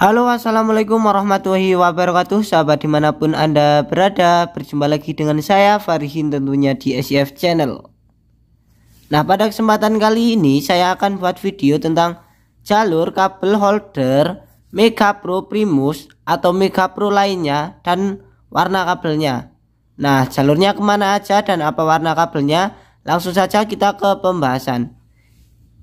Halo assalamualaikum warahmatullahi wabarakatuh Sahabat dimanapun anda berada Berjumpa lagi dengan saya Farihin tentunya di SCF e Channel Nah pada kesempatan kali ini Saya akan buat video tentang Jalur kabel holder Mega Pro Primus Atau Mega Pro lainnya Dan warna kabelnya Nah jalurnya kemana aja dan apa warna kabelnya Langsung saja kita ke pembahasan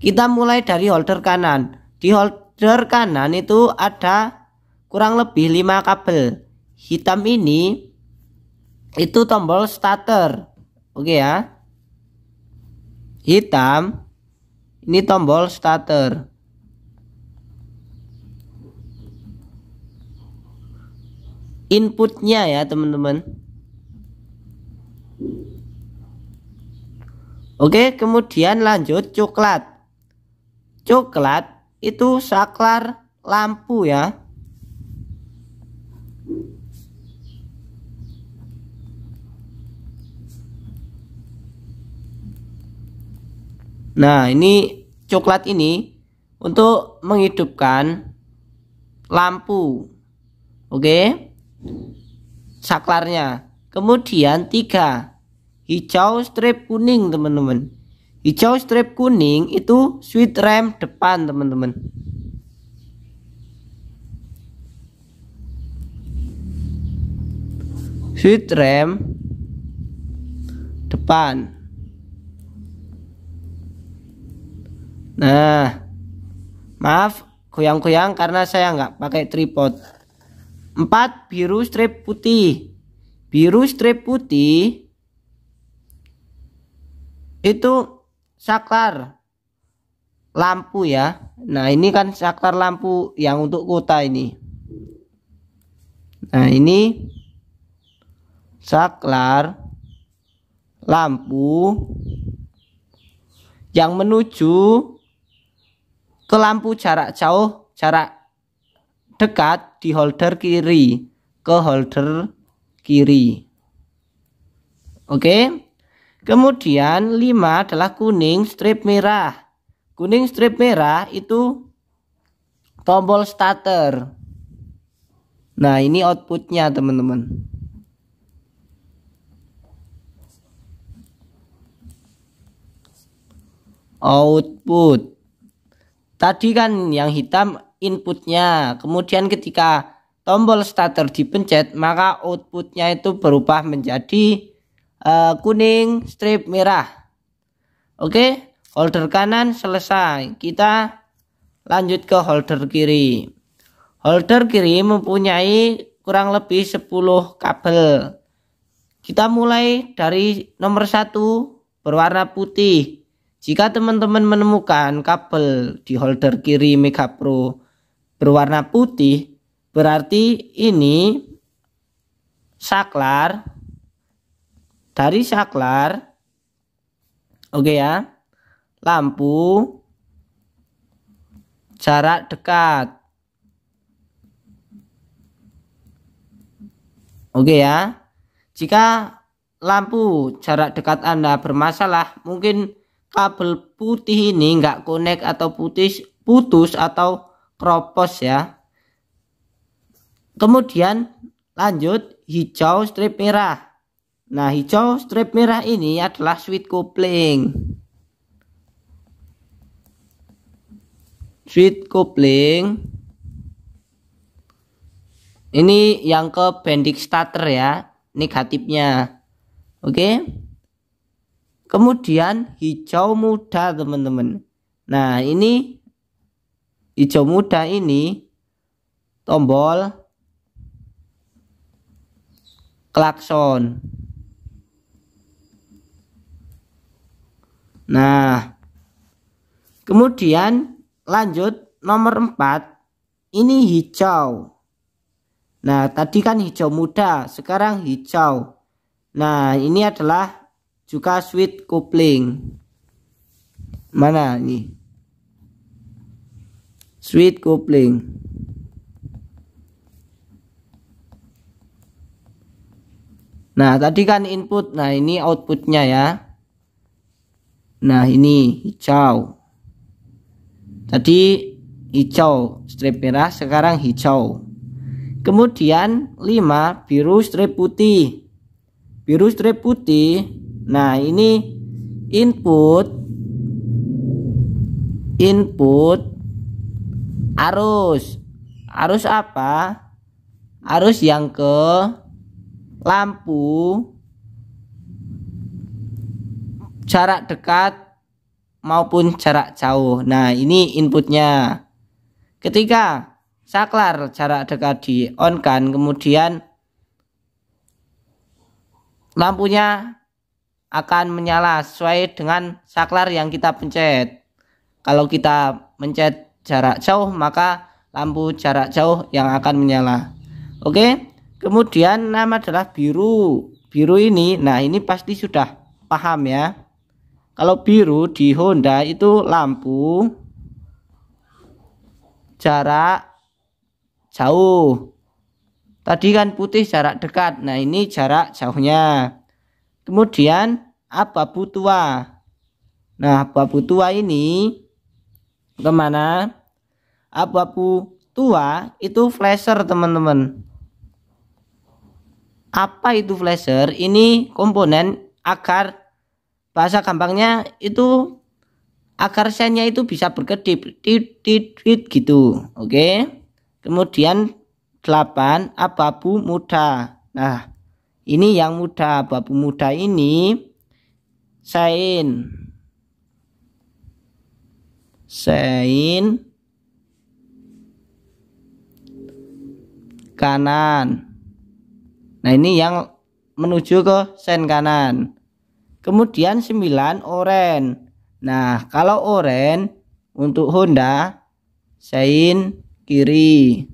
Kita mulai dari holder kanan Di holder Drawer kanan itu ada kurang lebih 5 kabel. Hitam ini itu tombol starter. Oke ya. Hitam ini tombol starter. Inputnya ya, teman-teman. Oke, kemudian lanjut coklat. Coklat itu saklar lampu ya. Nah, ini coklat ini untuk menghidupkan lampu. Oke. Saklarnya. Kemudian tiga Hijau strip kuning, teman-teman hijau strip kuning itu sweet rem depan teman-teman sweet rem depan nah maaf goyang-goyang karena saya nggak pakai tripod Empat biru strip putih biru strip putih itu saklar lampu ya. Nah, ini kan saklar lampu yang untuk kota ini. Nah, ini saklar lampu yang menuju ke lampu jarak jauh, jarak dekat di holder kiri ke holder kiri. Oke. Okay? Kemudian 5 adalah kuning strip merah. Kuning strip merah itu tombol starter. Nah, ini outputnya teman-teman. Output. Tadi kan yang hitam inputnya. Kemudian ketika tombol starter dipencet, maka outputnya itu berubah menjadi uh, kuning strip merah oke okay? holder kanan selesai kita lanjut ke holder kiri holder kiri mempunyai kurang lebih 10 kabel kita mulai dari nomor satu berwarna putih jika teman-teman menemukan kabel di holder kiri Mega Pro berwarna putih berarti ini saklar dari saklar oke okay ya lampu jarak dekat oke okay ya jika lampu jarak dekat Anda bermasalah mungkin kabel putih ini nggak konek atau putus putus atau kropos ya kemudian lanjut hijau strip merah Nah, hijau strip merah ini adalah sweet kopling. Sweet kopling. Ini yang ke bending starter ya, negatifnya. Oke. Kemudian hijau muda, teman-teman. Nah, ini hijau muda ini tombol klakson. Nah, kemudian lanjut nomor 4 ini hijau. Nah, tadi kan hijau muda, sekarang hijau. Nah, ini adalah juga sweet kopling. Mana ini? Sweet kopling. Nah, tadi kan input. Nah, ini outputnya ya. Nah ini hijau. Tadi hijau strip merah, sekarang hijau. Kemudian 5 biru strip putih. Biru strip putih. Nah, ini input input arus. Arus apa? Arus yang ke lampu jarak dekat maupun jarak jauh. Nah, ini inputnya. Ketika saklar jarak dekat di on kan, kemudian lampunya akan menyala sesuai dengan saklar yang kita pencet. Kalau kita mencet jarak jauh, maka lampu jarak jauh yang akan menyala. Oke. Kemudian nama adalah biru. Biru ini, nah ini pasti sudah paham ya. Kalau biru di Honda itu lampu jarak jauh. Tadi kan putih jarak dekat. Nah, ini jarak jauhnya. Kemudian apa butua? Nah, apa butua ini kemana? Apa butua itu flasher teman-teman. Apa itu flasher? Ini komponen agar bahasa gampangnya itu akar senya itu bisa berkedip tit tit tit gitu oke kemudian 8 ababu muda nah ini yang muda ababu muda ini sein sein kanan. Nah, ini yang menuju ke sen kanan. Kemudian 9 oren. Nah, kalau oren untuk Honda sein kiri.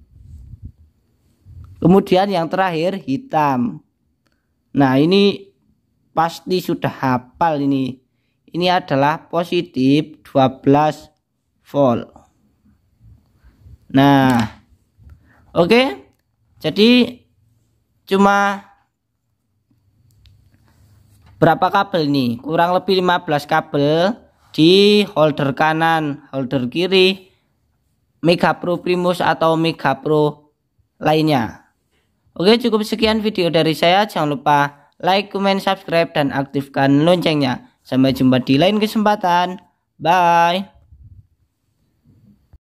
Kemudian yang terakhir hitam. Nah, ini pasti sudah hafal ini. Ini adalah positif 12 volt. Nah, oke. Okay? Jadi cuma berapa kabel nih kurang lebih 15 kabel di holder kanan holder kiri Mega Pro Primus atau Mega Pro lainnya Oke cukup sekian video dari saya jangan lupa like comment subscribe dan aktifkan loncengnya sampai jumpa di lain kesempatan bye